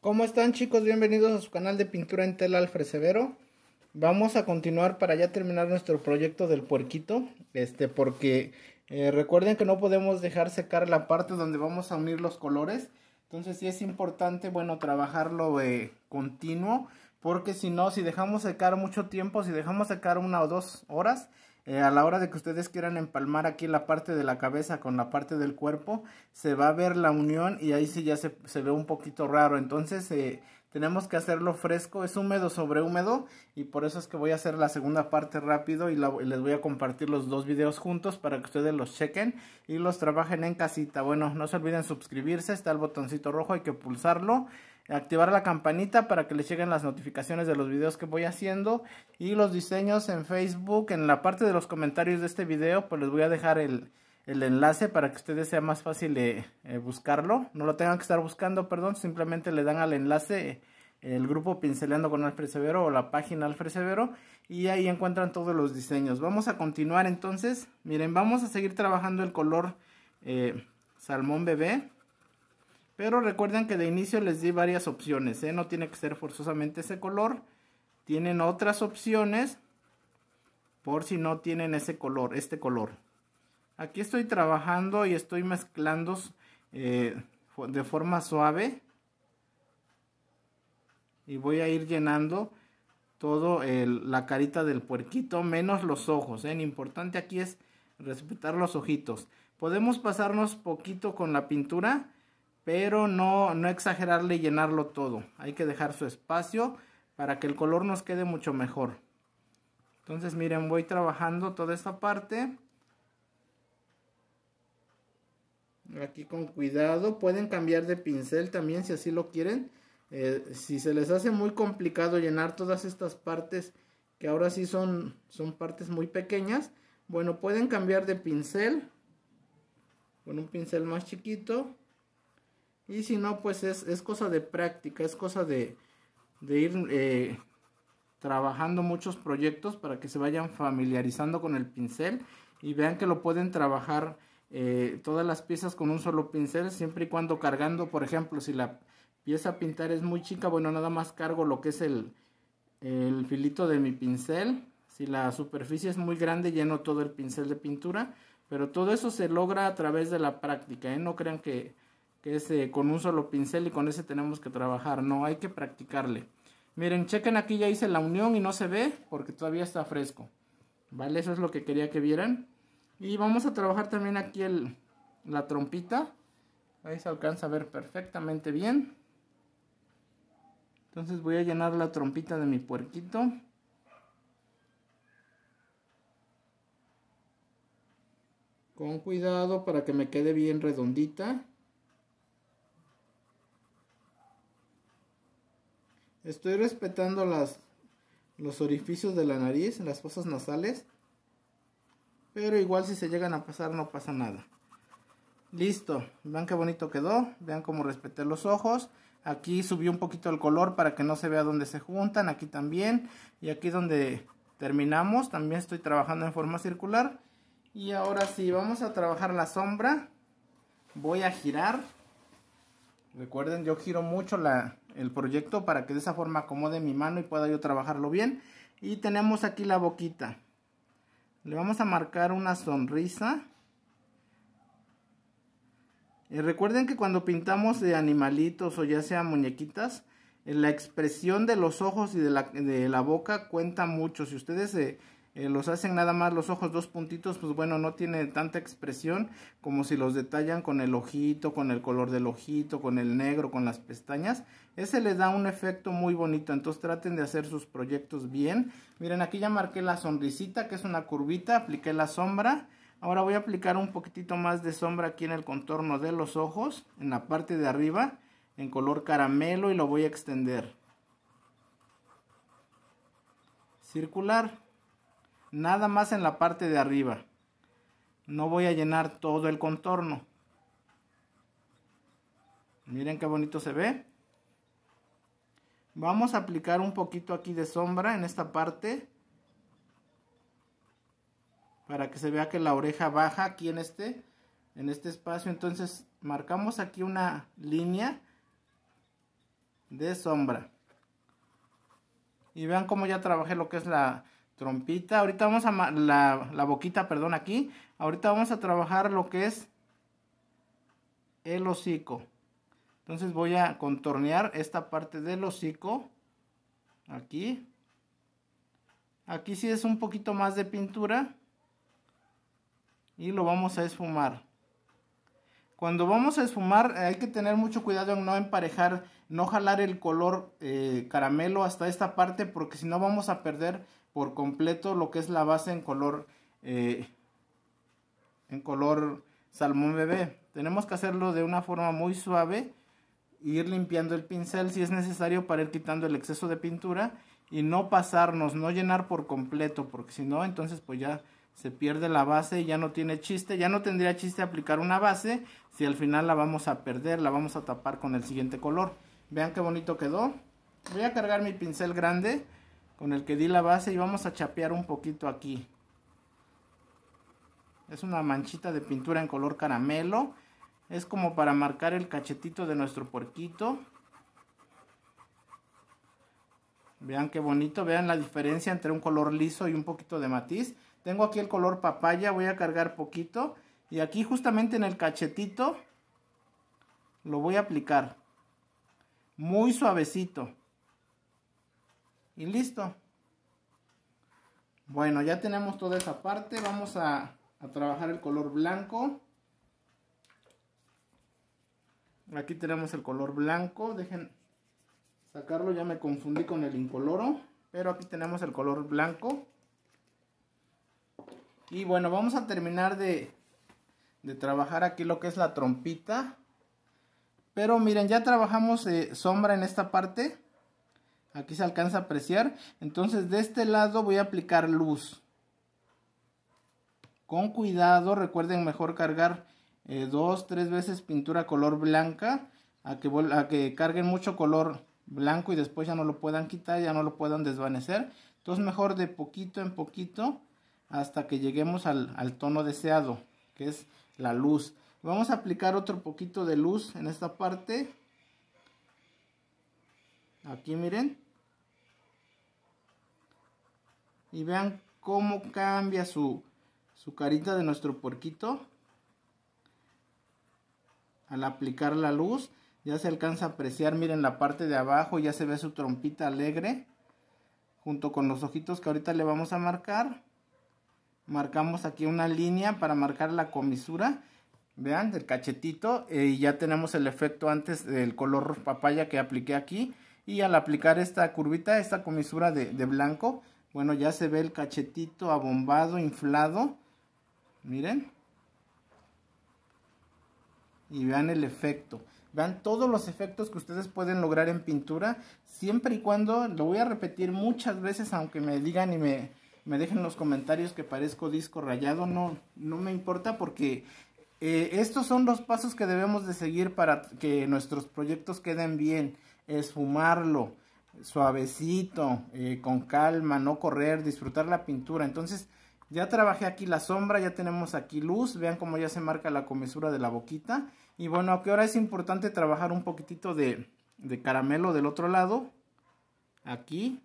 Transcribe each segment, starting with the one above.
¿Cómo están chicos? Bienvenidos a su canal de pintura en tela al Severo. Vamos a continuar para ya terminar nuestro proyecto del puerquito. Este, porque eh, recuerden que no podemos dejar secar la parte donde vamos a unir los colores. Entonces sí es importante, bueno, trabajarlo eh, continuo. Porque si no, si dejamos secar mucho tiempo, si dejamos secar una o dos horas, eh, a la hora de que ustedes quieran empalmar aquí la parte de la cabeza con la parte del cuerpo, se va a ver la unión y ahí sí ya se, ve un poquito raro. Entonces eh, tenemos que hacerlo fresco, es húmedo sobre húmedo y por eso es que voy a hacer la segunda parte rápido y, y les voy a compartir los dos videos juntos para que ustedes los chequen y los trabajen en casita. Bueno, no se olviden suscribirse, está el botoncito rojo, hay que pulsarlo activar la campanita para que les lleguen las notificaciones de los videos que voy haciendo y los diseños en Facebook, en la parte de los comentarios de este video, pues les voy a dejar el, enlace para que ustedes sea más fácil de eh, buscarlo, no lo tengan que estar buscando, perdón, simplemente le dan al enlace eh, el grupo Pinceleando con Alfred Severo o la página Alfred Severo y ahí encuentran todos los diseños. Vamos a continuar entonces, miren, vamos a seguir trabajando el color eh, salmón bebé pero recuerden que de inicio les di varias opciones, ¿eh? no tiene que ser forzosamente ese color. Tienen otras opciones por si no tienen ese color, este color. Aquí estoy trabajando y estoy mezclando eh, de forma suave. Y voy a ir llenando todo la carita del puerquito menos los ojos. ¿eh? Lo importante aquí es respetar los ojitos. Podemos pasarnos poquito con la pintura pero no, no exagerarle y llenarlo todo. Hay que dejar su espacio para que el color nos quede mucho mejor. Entonces miren, voy trabajando toda esta parte. Aquí con cuidado, pueden cambiar de pincel también si así lo quieren. Eh, si se les hace muy complicado llenar todas estas partes, que ahora sí son, son partes muy pequeñas, bueno, pueden cambiar de pincel con un pincel más chiquito y si no, pues es, cosa de práctica, es cosa de, ir eh, trabajando muchos proyectos para que se vayan familiarizando con el pincel y vean que lo pueden trabajar eh, todas las piezas con un solo pincel, siempre y cuando cargando, por ejemplo, si la pieza a pintar es muy chica, bueno, nada más cargo lo que es el, filito de mi pincel. Si la superficie es muy grande, lleno todo el pincel de pintura, pero todo eso se logra a través de la práctica, ¿eh? no crean que eh, con un solo pincel y con ese tenemos que trabajar, no, hay que practicarle. Miren, chequen aquí ya hice la unión y no se ve porque todavía está fresco, ¿vale? Eso es lo que quería que vieran. Y vamos a trabajar también aquí el, la trompita, ahí se alcanza a ver perfectamente bien. Entonces voy a llenar la trompita de mi puerquito. Con cuidado para que me quede bien redondita. Estoy respetando las, los orificios de la nariz, las fosas nasales. Pero igual si se llegan a pasar no pasa nada. Listo, vean qué bonito quedó, vean cómo respeté los ojos. Aquí subí un poquito el color para que no se vea dónde se juntan, aquí también. Y aquí donde terminamos, también estoy trabajando en forma circular. Y ahora sí, vamos a trabajar la sombra. Voy a girar. Recuerden, yo giro mucho la, el proyecto para que de esa forma acomode mi mano y pueda yo trabajarlo bien. Y tenemos aquí la boquita. Le vamos a marcar una sonrisa. Y recuerden que cuando pintamos de animalitos o ya sea muñequitas, eh, la expresión de los ojos y de la, de la boca cuenta mucho. Si ustedes... se eh, los hacen nada más los ojos dos puntitos, pues bueno, no tiene tanta expresión como si los detallan con el ojito, con el color del ojito, con el negro, con las pestañas. Ese les da un efecto muy bonito, entonces traten de hacer sus proyectos bien. Miren, aquí ya marqué la sonrisita, que es una curvita, apliqué la sombra. Ahora voy a aplicar un poquitito más de sombra aquí en el contorno de los ojos, en la parte de arriba, en color caramelo y lo voy a extender. Circular nada más en la parte de arriba. No voy a llenar todo el contorno. Miren qué bonito se ve. Vamos a aplicar un poquito aquí de sombra en esta parte. Para que se vea que la oreja baja aquí en este, en este espacio. Entonces marcamos aquí una línea de sombra. Y vean cómo ya trabajé lo que es la, trompita. Ahorita vamos a... La, la boquita, perdón, aquí. Ahorita vamos a trabajar lo que es el hocico. Entonces voy a contornear esta parte del hocico. Aquí. Aquí sí es un poquito más de pintura. Y lo vamos a esfumar. Cuando vamos a esfumar eh, hay que tener mucho cuidado en no emparejar, no jalar el color eh, caramelo hasta esta parte porque si no vamos a perder por completo lo que es la base en color eh, en color salmón bebé tenemos que hacerlo de una forma muy suave ir limpiando el pincel si es necesario para ir quitando el exceso de pintura y no pasarnos, no llenar por completo porque si no entonces pues ya se pierde la base y ya no tiene chiste, ya no tendría chiste aplicar una base si al final la vamos a perder, la vamos a tapar con el siguiente color. Vean qué bonito quedó. Voy a cargar mi pincel grande con el que di la base y vamos a chapear un poquito aquí. Es una manchita de pintura en color caramelo. Es como para marcar el cachetito de nuestro porquito. Vean qué bonito, vean la diferencia entre un color liso y un poquito de matiz. Tengo aquí el color papaya, voy a cargar poquito. Y aquí justamente en el cachetito lo voy a aplicar. Muy suavecito y listo. Bueno, ya tenemos toda esa parte. Vamos a, trabajar el color blanco. Aquí tenemos el color blanco. Dejen sacarlo, ya me confundí con el incoloro. Pero aquí tenemos el color blanco. Y bueno, vamos a terminar de, trabajar aquí lo que es la trompita. Pero miren, ya trabajamos eh, sombra en esta parte aquí se alcanza a apreciar entonces de este lado voy a aplicar luz con cuidado recuerden mejor cargar eh, dos tres veces pintura color blanca a que, que carguen mucho color blanco y después ya no lo puedan quitar ya no lo puedan desvanecer entonces mejor de poquito en poquito hasta que lleguemos al tono deseado que es la luz vamos a aplicar otro poquito de luz en esta parte aquí miren y vean cómo cambia su, carita de nuestro puerquito. Al aplicar la luz ya se alcanza a apreciar, miren la parte de abajo, ya se ve su trompita alegre. Junto con los ojitos que ahorita le vamos a marcar. Marcamos aquí una línea para marcar la comisura. Vean, del cachetito. Eh, y ya tenemos el efecto antes del color papaya que apliqué aquí. Y al aplicar esta curvita, esta comisura de blanco, bueno, ya se ve el cachetito abombado, inflado. Miren. Y vean el efecto. Vean todos los efectos que ustedes pueden lograr en pintura. Siempre y cuando, lo voy a repetir muchas veces, aunque me digan y me, me dejen los comentarios que parezco disco rayado. No, no me importa porque eh, estos son los pasos que debemos de seguir para que nuestros proyectos queden bien. Esfumarlo suavecito, eh, con calma, no correr, disfrutar la pintura. Entonces ya trabajé aquí la sombra, ya tenemos aquí luz, vean cómo ya se marca la comisura de la boquita. Y bueno, aquí ahora es importante trabajar un poquitito de, de caramelo del otro lado, aquí,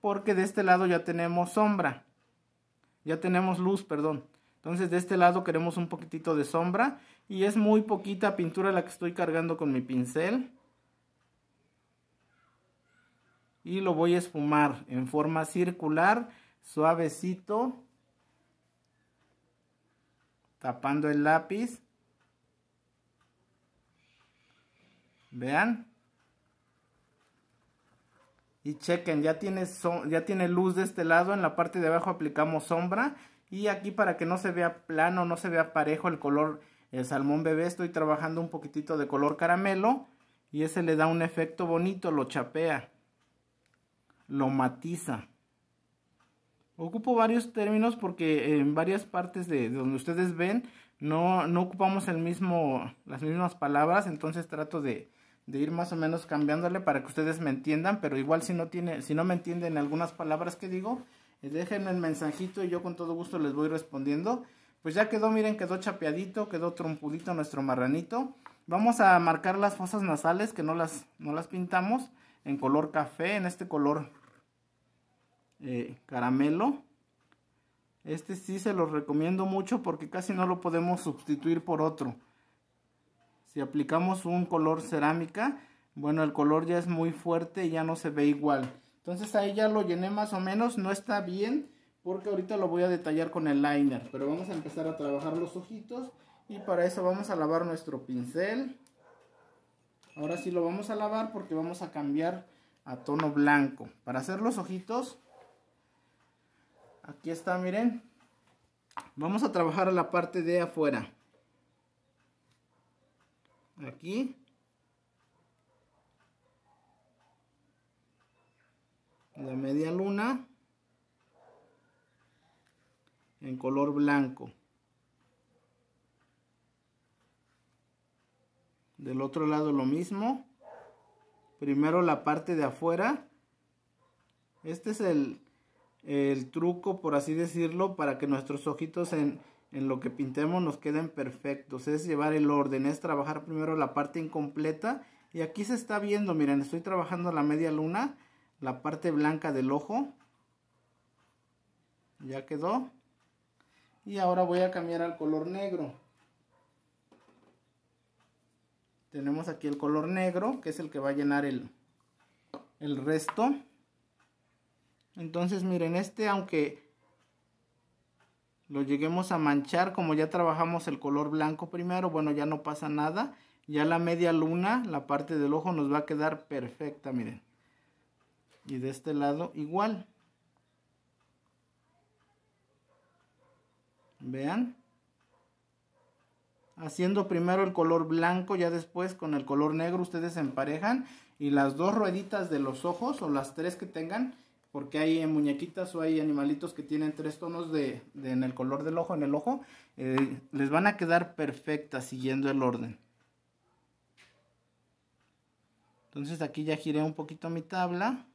porque de este lado ya tenemos sombra, ya tenemos luz, perdón. Entonces de este lado queremos un poquitito de sombra y es muy poquita pintura la que estoy cargando con mi pincel. y lo voy a esfumar en forma circular, suavecito, tapando el lápiz. Vean. Y chequen, ya tiene, ya tiene luz de este lado, en la parte de abajo aplicamos sombra. Y aquí para que no se vea plano, no se vea parejo el color el salmón bebé, estoy trabajando un poquitito de color caramelo. Y ese le da un efecto bonito, lo chapea lo matiza. Ocupo varios términos porque en varias partes de, donde ustedes ven no, ocupamos el mismo, las mismas palabras, entonces trato de, ir más o menos cambiándole para que ustedes me entiendan, pero igual si no, tiene, si no me entienden algunas palabras que digo, eh, déjenme el mensajito y yo con todo gusto les voy respondiendo. Pues ya quedó, miren, quedó chapeadito, quedó trompudito nuestro marranito. Vamos a marcar las fosas nasales que no las, no las pintamos en color café, en este color eh, caramelo. Este sí se lo recomiendo mucho porque casi no lo podemos sustituir por otro. Si aplicamos un color cerámica, bueno, el color ya es muy fuerte y ya no se ve igual. Entonces ahí ya lo llené más o menos, no está bien porque ahorita lo voy a detallar con el liner. Pero vamos a empezar a trabajar los ojitos y para eso vamos a lavar nuestro pincel. Ahora sí lo vamos a lavar porque vamos a cambiar a tono blanco. Para hacer los ojitos Aquí está, miren. Vamos a trabajar la parte de afuera. Aquí. La media luna. En color blanco. Del otro lado lo mismo. Primero la parte de afuera. Este es el, el truco, por así decirlo, para que nuestros ojitos en, lo que pintemos nos queden perfectos. Es llevar el orden, es trabajar primero la parte incompleta. Y aquí se está viendo, miren, estoy trabajando la media luna, la parte blanca del ojo. Ya quedó. Y ahora voy a cambiar al color negro. Tenemos aquí el color negro, que es el que va a llenar el, el resto. Entonces, miren, este aunque lo lleguemos a manchar, como ya trabajamos el color blanco primero, bueno, ya no pasa nada. Ya la media luna, la parte del ojo nos va a quedar perfecta, miren. Y de este lado igual. Vean. Haciendo primero el color blanco, ya después con el color negro ustedes emparejan. Y las dos rueditas de los ojos, o las tres que tengan, porque hay muñequitas o hay animalitos que tienen tres tonos de, en el color del ojo, en el ojo, eh, les van a quedar perfectas siguiendo el orden. Entonces aquí ya giré un poquito mi tabla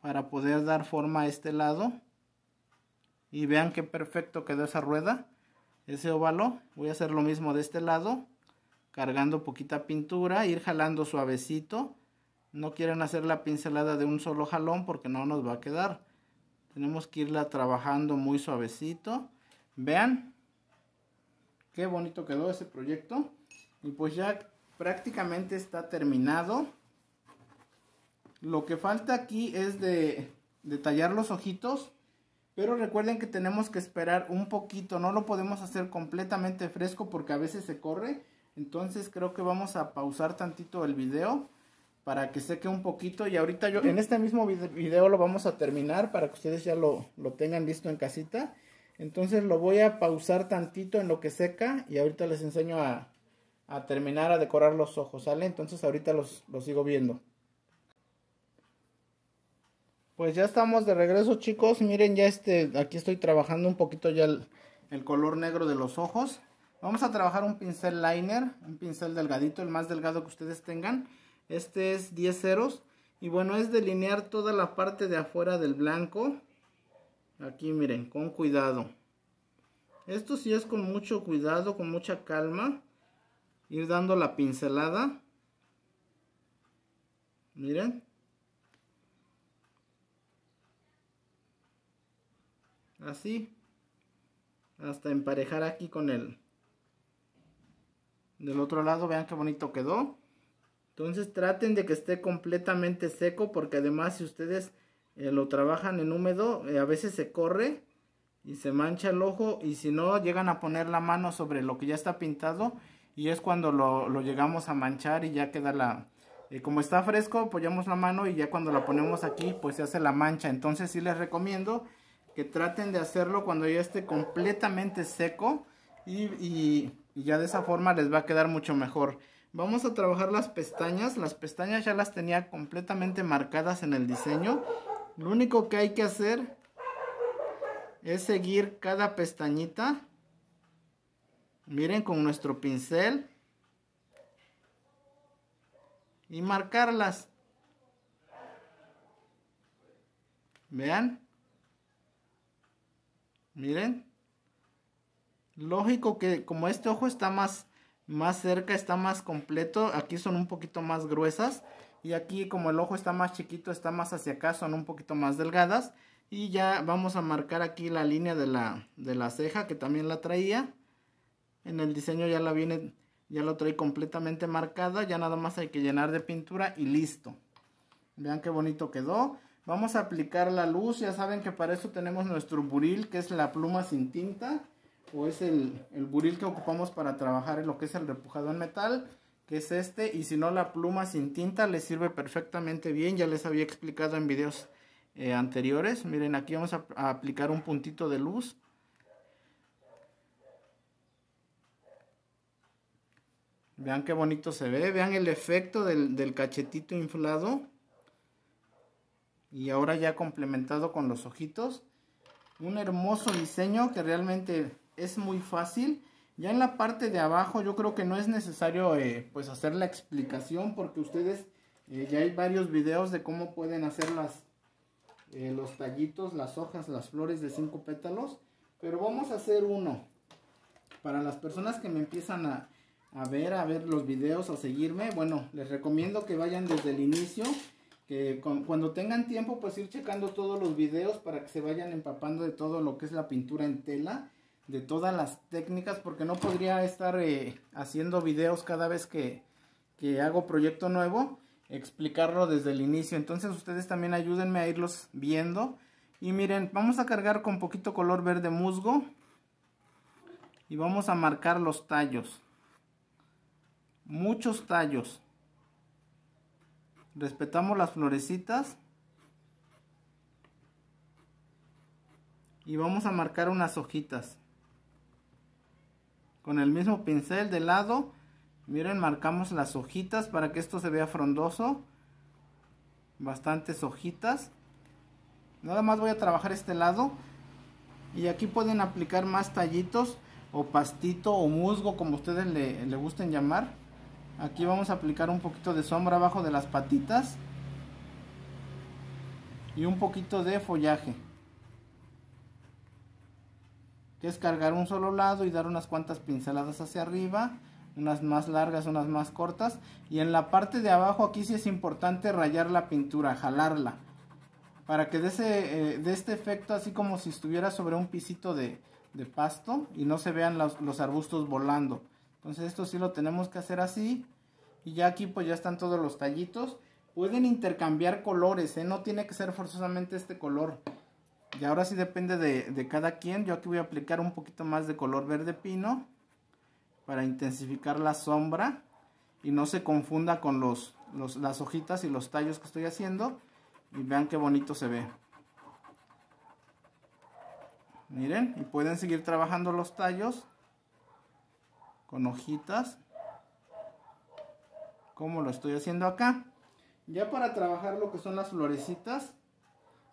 para poder dar forma a este lado. Y vean qué perfecto quedó esa rueda, ese óvalo. Voy a hacer lo mismo de este lado, cargando poquita pintura, ir jalando suavecito no quieren hacer la pincelada de un solo jalón porque no nos va a quedar. Tenemos que irla trabajando muy suavecito. Vean qué bonito quedó ese proyecto. Y pues ya prácticamente está terminado. Lo que falta aquí es de detallar los ojitos. Pero recuerden que tenemos que esperar un poquito. No lo podemos hacer completamente fresco porque a veces se corre. Entonces creo que vamos a pausar tantito el video para que seque un poquito y ahorita yo en este mismo video lo vamos a terminar para que ustedes ya lo, tengan listo en casita. Entonces lo voy a pausar tantito en lo que seca y ahorita les enseño a, a terminar a decorar los ojos, ¿sale? Entonces ahorita los, sigo viendo. Pues ya estamos de regreso chicos, miren ya este, aquí estoy trabajando un poquito ya el, el color negro de los ojos. Vamos a trabajar un pincel liner, un pincel delgadito, el más delgado que ustedes tengan este es 10 ceros. Y bueno, es delinear toda la parte de afuera del blanco. Aquí miren, con cuidado. Esto sí es con mucho cuidado, con mucha calma. Ir dando la pincelada. Miren. Así. Hasta emparejar aquí con el... Del otro lado, vean qué bonito quedó. Entonces traten de que esté completamente seco porque además si ustedes eh, lo trabajan en húmedo, eh, a veces se corre y se mancha el ojo y si no llegan a poner la mano sobre lo que ya está pintado y es cuando lo, llegamos a manchar y ya queda la... Eh, como está fresco apoyamos la mano y ya cuando la ponemos aquí pues se hace la mancha. Entonces sí les recomiendo que traten de hacerlo cuando ya esté completamente seco y ya de esa forma les va a quedar mucho mejor. Vamos a trabajar las pestañas. Las pestañas ya las tenía completamente marcadas en el diseño. Lo único que hay que hacer es seguir cada pestañita. Miren con nuestro pincel. Y marcarlas. Vean. Miren. Lógico que como este ojo está más más cerca, está más completo. Aquí son un poquito más gruesas. Y aquí como el ojo está más chiquito, está más hacia acá, son un poquito más delgadas. Y ya vamos a marcar aquí la línea de la, de la ceja que también la traía. En el diseño ya la viene, ya lo trae completamente marcada. Ya nada más hay que llenar de pintura y listo. Vean qué bonito quedó. Vamos a aplicar la luz. Ya saben que para eso tenemos nuestro buril que es la pluma sin tinta o es el, el, buril que ocupamos para trabajar en lo que es el repujado en metal, que es este, y si no la pluma sin tinta le sirve perfectamente bien, ya les había explicado en videos eh, anteriores, miren aquí vamos a, aplicar un puntito de luz, vean qué bonito se ve, vean el efecto del, del cachetito inflado, y ahora ya complementado con los ojitos, un hermoso diseño que realmente es muy fácil. Ya en la parte de abajo yo creo que no es necesario eh, pues hacer la explicación porque ustedes eh, ya hay varios videos de cómo pueden hacer las, eh, los tallitos, las hojas, las flores de cinco pétalos. Pero vamos a hacer uno. Para las personas que me empiezan a, ver, a ver los videos, a seguirme, bueno, les recomiendo que vayan desde el inicio. Que cuando tengan tiempo pues ir checando todos los videos para que se vayan empapando de todo lo que es la pintura en tela de todas las técnicas porque no podría estar eh, haciendo videos cada vez que, que hago proyecto nuevo explicarlo desde el inicio entonces ustedes también ayúdenme a irlos viendo y miren vamos a cargar con poquito color verde musgo y vamos a marcar los tallos muchos tallos respetamos las florecitas y vamos a marcar unas hojitas con el mismo pincel de lado miren marcamos las hojitas para que esto se vea frondoso bastantes hojitas nada más voy a trabajar este lado y aquí pueden aplicar más tallitos o pastito o musgo como ustedes le, le gusten llamar aquí vamos a aplicar un poquito de sombra abajo de las patitas y un poquito de follaje que es cargar un solo lado y dar unas cuantas pinceladas hacia arriba, unas más largas, unas más cortas. Y en la parte de abajo aquí sí es importante rayar la pintura, jalarla, para que dé eh, este efecto así como si estuviera sobre un pisito de, pasto y no se vean los, arbustos volando. Entonces esto sí lo tenemos que hacer así. Y ya aquí pues ya están todos los tallitos. Pueden intercambiar colores, ¿eh? no tiene que ser forzosamente este color. Y ahora sí depende de, cada quien. Yo aquí voy a aplicar un poquito más de color verde pino para intensificar la sombra y no se confunda con los, las hojitas y los tallos que estoy haciendo y vean qué bonito se ve miren y pueden seguir trabajando los tallos con hojitas como lo estoy haciendo acá ya para trabajar lo que son las florecitas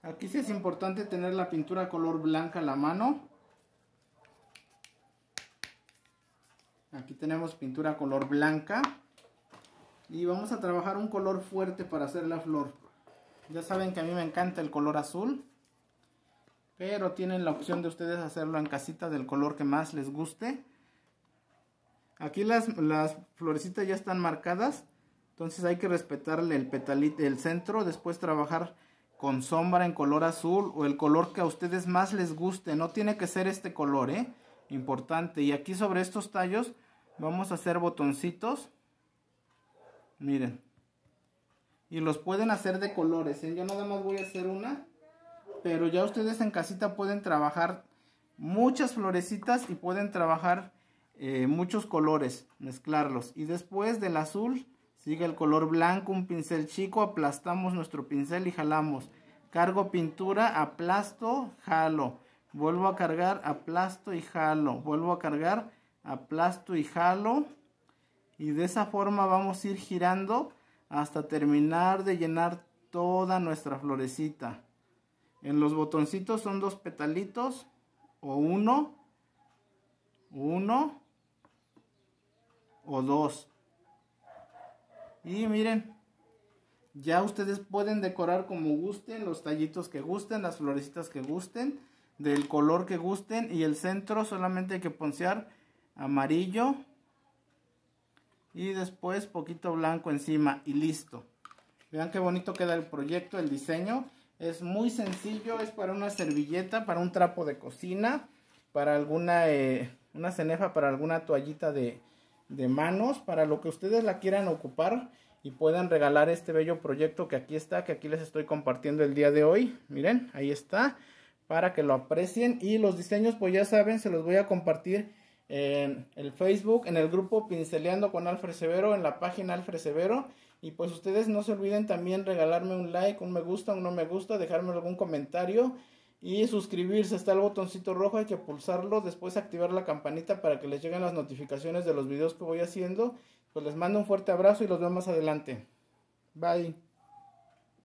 Aquí sí es importante tener la pintura color blanca a la mano. Aquí tenemos pintura color blanca. Y vamos a trabajar un color fuerte para hacer la flor. Ya saben que a mí me encanta el color azul. Pero tienen la opción de ustedes hacerlo en casita del color que más les guste. Aquí las, florecitas ya están marcadas. Entonces hay que respetarle el el centro. Después trabajar con sombra en color azul o el color que a ustedes más les guste. No tiene que ser este color, ¿eh? Importante. Y aquí sobre estos tallos vamos a hacer botoncitos. Miren. Y los pueden hacer de colores, ¿eh? Yo nada más voy a hacer una. Pero ya ustedes en casita pueden trabajar muchas florecitas y pueden trabajar eh, muchos colores, mezclarlos. Y después del azul Sigue el color blanco, un pincel chico, aplastamos nuestro pincel y jalamos. Cargo pintura, aplasto, jalo. Vuelvo a cargar, aplasto y jalo. Vuelvo a cargar, aplasto y jalo. Y de esa forma vamos a ir girando hasta terminar de llenar toda nuestra florecita. En los botoncitos son dos petalitos o uno, uno o dos. Y miren, ya ustedes pueden decorar como gusten, los tallitos que gusten, las florecitas que gusten, del color que gusten. Y el centro solamente hay que poncear amarillo. Y después poquito blanco encima y listo. Vean qué bonito queda el proyecto, el diseño. Es muy sencillo, es para una servilleta, para un trapo de cocina, para alguna, eh, una cenefa, para alguna toallita de, de manos para lo que ustedes la quieran ocupar y puedan regalar este bello proyecto que aquí está, que aquí les estoy compartiendo el día de hoy. Miren, ahí está, para que lo aprecien. Y los diseños, pues ya saben, se los voy a compartir en el Facebook, en el grupo Pinceleando con Alfred Severo, en la página Alfred Severo. Y pues ustedes no se olviden también regalarme un like, un me gusta, un no me gusta, dejarme algún comentario y suscribirse. Está el botoncito rojo, hay que pulsarlo, después activar la campanita para que les lleguen las notificaciones de los videos que voy haciendo. Pues les mando un fuerte abrazo y los veo más adelante. Bye.